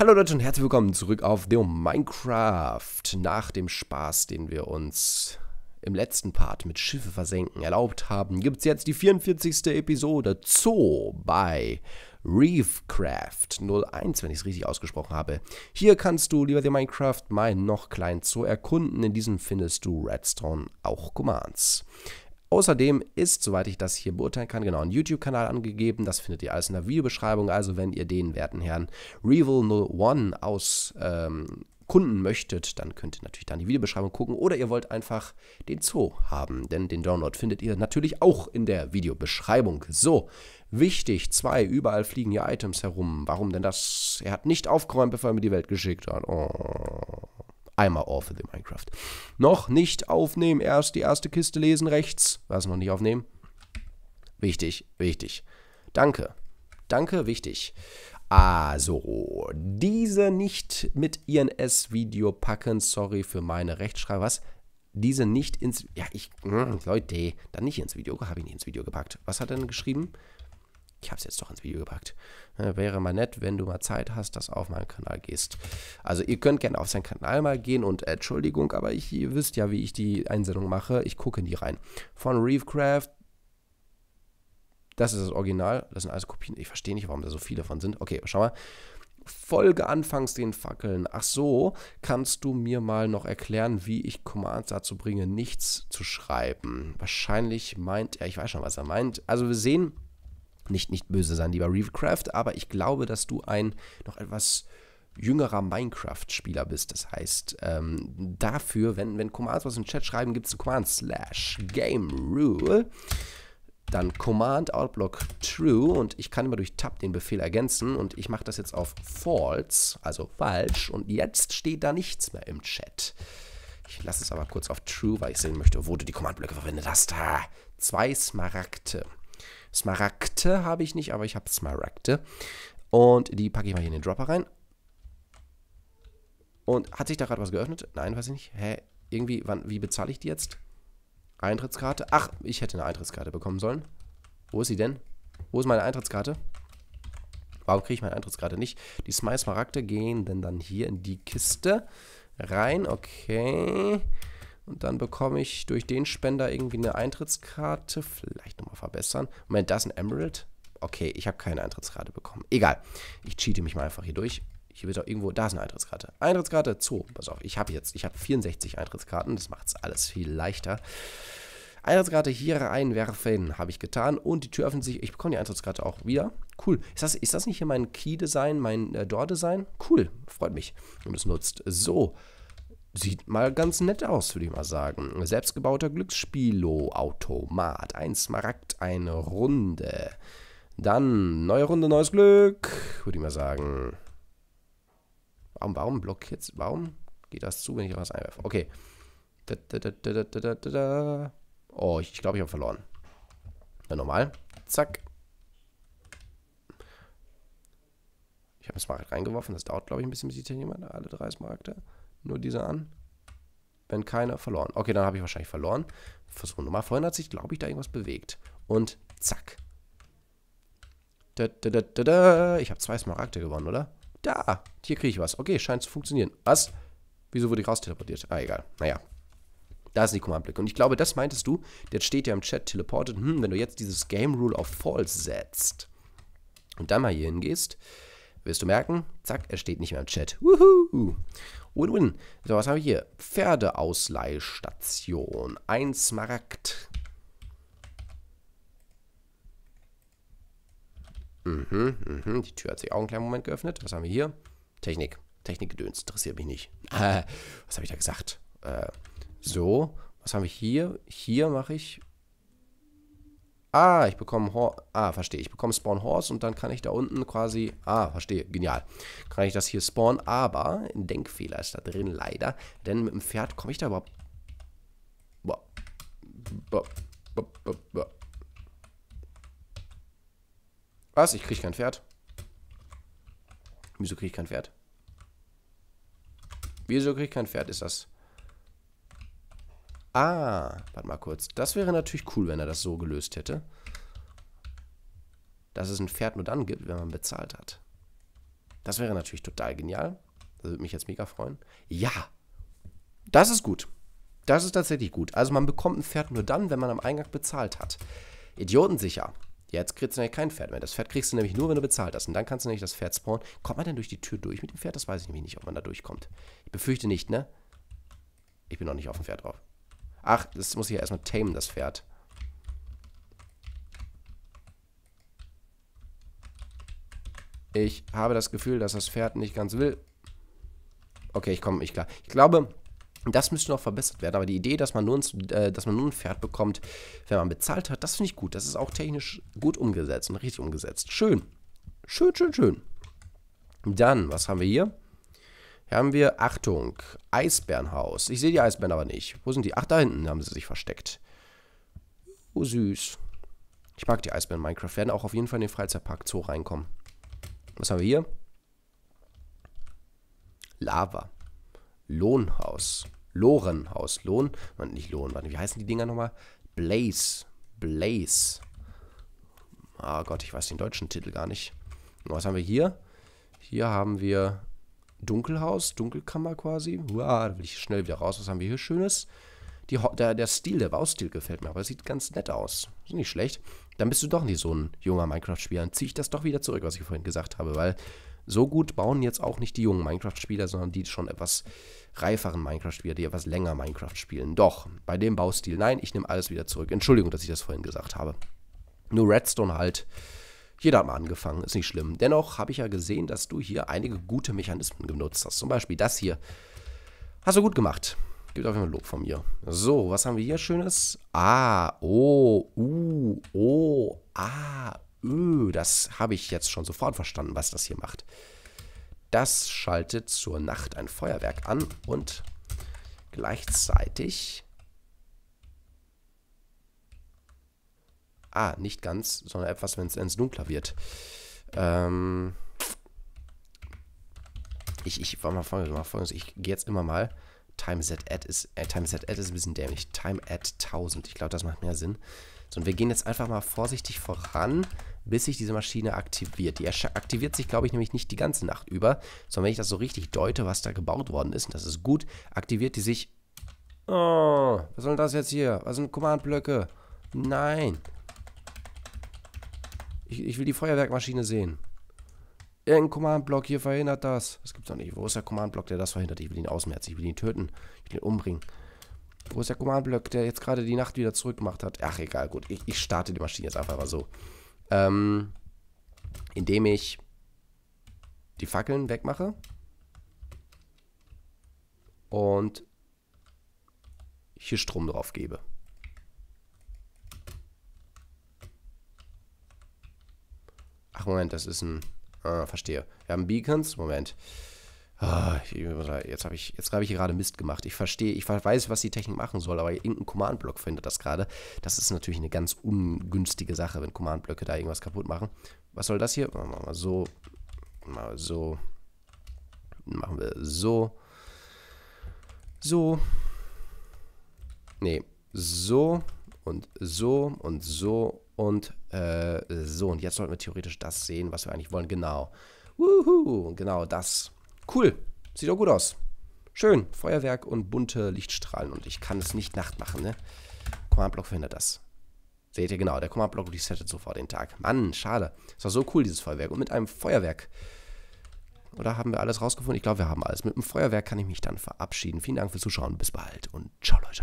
Hallo Leute und herzlich willkommen zurück auf Deo Minecraft. Nach dem Spaß, den wir uns im letzten Part mit Schiffe versenken erlaubt haben, gibt es jetzt die 44. Episode Zoo bei Reefcraft 01, wenn ich es richtig ausgesprochen habe. Hier kannst du, lieber dir Minecraft, meinen noch kleinen Zoo erkunden. In diesem findest du Redstone auch Commands. Außerdem ist, soweit ich das hier beurteilen kann, genau ein YouTube-Kanal angegeben. Das findet ihr alles in der Videobeschreibung. Also wenn ihr den werten Herrn Revel01 aus ähm, Kunden möchtet, dann könnt ihr natürlich dann die Videobeschreibung gucken oder ihr wollt einfach den Zoo haben, denn den Download findet ihr natürlich auch in der Videobeschreibung. So, wichtig, zwei, überall fliegen hier Items herum. Warum denn das? Er hat nicht aufgeräumt, bevor er mir die Welt geschickt hat. Oh einmal All for the Minecraft. Noch nicht aufnehmen, erst die erste Kiste lesen rechts. Was noch nicht aufnehmen? Wichtig, wichtig. Danke. Danke, wichtig. Also, diese nicht mit INS-Video packen. Sorry für meine Rechtschreibung. Was? Diese nicht ins. Ja, ich. Hm, Leute, dann nicht ins Video. Habe ich nicht ins Video gepackt. Was hat er denn geschrieben? Ich habe es jetzt doch ins Video gepackt. Ne, wäre mal nett, wenn du mal Zeit hast, dass auf meinen Kanal gehst. Also ihr könnt gerne auf seinen Kanal mal gehen und Entschuldigung, aber ich, ihr wisst ja, wie ich die Einsendung mache. Ich gucke in die rein. Von Reefcraft. Das ist das Original. Das sind alles Kopien. Ich verstehe nicht, warum da so viele von sind. Okay, schau mal. Folge anfangs den Fackeln. Ach so, kannst du mir mal noch erklären, wie ich Commands dazu bringe, nichts zu schreiben? Wahrscheinlich meint er, ich weiß schon, was er meint. Also wir sehen, nicht, nicht böse sein, lieber Reefcraft, aber ich glaube, dass du ein noch etwas jüngerer Minecraft-Spieler bist. Das heißt, ähm, dafür, wenn, wenn Commands was im Chat schreiben, gibt es einen Command slash Game Rule. Dann Command Outblock True und ich kann immer durch Tab den Befehl ergänzen und ich mache das jetzt auf False, also falsch und jetzt steht da nichts mehr im Chat. Ich lasse es aber kurz auf True, weil ich sehen möchte, wo du die Command-Blöcke verwendet hast. zwei Smaragde. Smaragde habe ich nicht, aber ich habe Smaragde. Und die packe ich mal hier in den Dropper rein. Und hat sich da gerade was geöffnet? Nein, weiß ich nicht. Hä? Irgendwie, wann, wie bezahle ich die jetzt? Eintrittskarte. Ach, ich hätte eine Eintrittskarte bekommen sollen. Wo ist sie denn? Wo ist meine Eintrittskarte? Warum kriege ich meine Eintrittskarte nicht? Die Smile-Smaragde gehen denn dann hier in die Kiste rein. Okay. Und dann bekomme ich durch den Spender irgendwie eine Eintrittskarte. Vielleicht nochmal verbessern. Moment, da ist ein Emerald. Okay, ich habe keine Eintrittskarte bekommen. Egal. Ich cheate mich mal einfach hier durch. Hier wird auch irgendwo, da ist eine Eintrittskarte. Eintrittskarte, Zoo. Pass auf, ich habe jetzt, ich habe 64 Eintrittskarten. Das macht es alles viel leichter. Eintrittskarte hier reinwerfen. habe ich getan. Und die Tür öffnet sich. Ich bekomme die Eintrittskarte auch wieder. Cool. Ist das, ist das nicht hier mein Key-Design, mein äh, Door-Design? Cool. Freut mich, wenn du es nutzt. So. Sieht mal ganz nett aus, würde ich mal sagen. Selbstgebauter Glücksspielo-Automat. Ein Smaragd, eine Runde. Dann neue Runde, neues Glück, würde ich mal sagen. Warum, warum blockiert Warum geht das zu, wenn ich was einwerfe? Okay. oh, ich, glaube, ich habe verloren. Dann nochmal. Zack. Ich habe es Smaragd reingeworfen. Das dauert, glaube ich, ein bisschen, bis ich die Teilnehmer alle drei Smaragde. Nur diese an. Wenn keiner, verloren. Okay, dann habe ich wahrscheinlich verloren. Versuchen nochmal. Vorhin hat sich, glaube ich, da irgendwas bewegt. Und zack. Da, da, da, da, da. Ich habe zwei Smaragde gewonnen, oder? Da. Hier kriege ich was. Okay, scheint zu funktionieren. Was? Wieso wurde ich rausteleportiert? Ah, egal. Naja. Da ist die Command-Blick. Und ich glaube, das meintest du. Jetzt steht ja im Chat teleported. Hm, wenn du jetzt dieses Game Rule auf False setzt und dann mal hier hingehst, wirst du merken, zack, er steht nicht mehr im Chat. Wuhu! Win-win. So, was haben wir hier? Pferdeausleihstation. Ein Smaragd. Mhm, mhm. Die Tür hat sich auch einen kleinen Moment geöffnet. Was haben wir hier? Technik. Technikgedöns. Interessiert mich nicht. Äh, was habe ich da gesagt? Äh, so. Was haben wir hier? Hier mache ich Ah, ich bekomme Hor Ah, verstehe. Ich bekomme Spawn Horse und dann kann ich da unten quasi. Ah, verstehe. Genial. Kann ich das hier spawnen, aber ein Denkfehler ist da drin, leider. Denn mit dem Pferd komme ich da überhaupt. Boah. Boah. Boah. Boah. Boah. Was? Ich kriege kein Pferd. Wieso kriege ich kein Pferd? Wieso kriege ich kein Pferd? Ist das. Ah, warte mal kurz. Das wäre natürlich cool, wenn er das so gelöst hätte. Dass es ein Pferd nur dann gibt, wenn man bezahlt hat. Das wäre natürlich total genial. Das würde mich jetzt mega freuen. Ja, das ist gut. Das ist tatsächlich gut. Also man bekommt ein Pferd nur dann, wenn man am Eingang bezahlt hat. Idiotensicher. Jetzt kriegst du nämlich kein Pferd mehr. Das Pferd kriegst du nämlich nur, wenn du bezahlt hast. Und dann kannst du nämlich das Pferd spawnen. Kommt man denn durch die Tür durch mit dem Pferd? Das weiß ich nämlich nicht, ob man da durchkommt. Ich befürchte nicht, ne? Ich bin noch nicht auf dem Pferd drauf. Ach, das muss ich ja erstmal tamen, das Pferd. Ich habe das Gefühl, dass das Pferd nicht ganz will. Okay, ich komme nicht klar. Ich glaube, das müsste noch verbessert werden. Aber die Idee, dass man nur ein, äh, dass man nur ein Pferd bekommt, wenn man bezahlt hat, das finde ich gut. Das ist auch technisch gut umgesetzt und richtig umgesetzt. Schön. Schön, schön, schön. Dann, was haben wir hier? Hier haben wir, Achtung, Eisbärenhaus. Ich sehe die Eisbären aber nicht. Wo sind die? Ach, da hinten haben sie sich versteckt. Oh, süß. Ich mag die Eisbären in Minecraft. Werden auch auf jeden Fall in den Freizeitpark Zoo reinkommen. Was haben wir hier? Lava. Lohnhaus. Lorenhaus. Lohn. Mann, nicht Lohn. Warte, wie heißen die Dinger nochmal? Blaze. Blaze. Ah oh Gott, ich weiß den deutschen Titel gar nicht. Und was haben wir hier? Hier haben wir Dunkelhaus, Dunkelkammer quasi. Uah, da will ich schnell wieder raus. Was haben wir hier Schönes? Die, der, der Stil, der Baustil gefällt mir, aber sieht ganz nett aus. Ist nicht schlecht. Dann bist du doch nicht so ein junger Minecraft-Spieler. Dann ziehe ich das doch wieder zurück, was ich vorhin gesagt habe, weil so gut bauen jetzt auch nicht die jungen Minecraft-Spieler, sondern die schon etwas reiferen Minecraft-Spieler, die etwas länger Minecraft spielen. Doch, bei dem Baustil, nein, ich nehme alles wieder zurück. Entschuldigung, dass ich das vorhin gesagt habe. Nur Redstone halt jeder hat mal angefangen, ist nicht schlimm. Dennoch habe ich ja gesehen, dass du hier einige gute Mechanismen genutzt hast. Zum Beispiel das hier. Hast du gut gemacht. Gibt auf jeden Fall Lob von mir. So, was haben wir hier Schönes? A, O, U, O, A, Ö. Das habe ich jetzt schon sofort verstanden, was das hier macht. Das schaltet zur Nacht ein Feuerwerk an und gleichzeitig Ah, nicht ganz, sondern etwas, wenn es Dunkler wird. Ähm, ich, ich, warte mal, folgendes, mal folgendes. Ich gehe jetzt immer mal. Time set at ist, äh, time set at ist ein bisschen dämlich. Time at 1000. Ich glaube, das macht mehr Sinn. So, und wir gehen jetzt einfach mal vorsichtig voran, bis sich diese Maschine aktiviert. Die aktiviert sich, glaube ich, nämlich nicht die ganze Nacht über, sondern wenn ich das so richtig deute, was da gebaut worden ist, und das ist gut, aktiviert die sich... Oh, was soll das jetzt hier? Was sind Command-Blöcke? Nein. Ich, ich will die Feuerwerkmaschine sehen. Irgendein Command-Block hier verhindert das. Das gibt's doch nicht. Wo ist der Command-Block, der das verhindert? Ich will ihn ausmerzen. Ich will ihn töten. Ich will ihn umbringen. Wo ist der Command-Block, der jetzt gerade die Nacht wieder zurückgemacht hat? Ach, egal. Gut, ich, ich starte die Maschine jetzt einfach mal so. Ähm, indem ich die Fackeln wegmache. Und hier Strom drauf gebe. Moment, das ist ein... Ah, verstehe. Wir haben Beacons. Moment. Ah, jetzt habe ich, hab ich hier gerade Mist gemacht. Ich verstehe, ich weiß, was die Technik machen soll, aber irgendein Command-Block verhindert das gerade. Das ist natürlich eine ganz ungünstige Sache, wenn Command-Blöcke da irgendwas kaputt machen. Was soll das hier? Machen wir mal so. Mal so. Machen wir so. So. Nee, so und so und so und äh, so, und jetzt sollten wir theoretisch das sehen, was wir eigentlich wollen. Genau. Wuhu, genau das. Cool. Sieht auch gut aus. Schön. Feuerwerk und bunte Lichtstrahlen. Und ich kann es nicht Nacht machen, ne? Command-Block verhindert das. Seht ihr, genau. Der Command-Block resettet sofort den Tag. Mann, schade. Ist war so cool, dieses Feuerwerk. Und mit einem Feuerwerk. Oder haben wir alles rausgefunden? Ich glaube, wir haben alles. Mit dem Feuerwerk kann ich mich dann verabschieden. Vielen Dank fürs Zuschauen. Bis bald und ciao, Leute.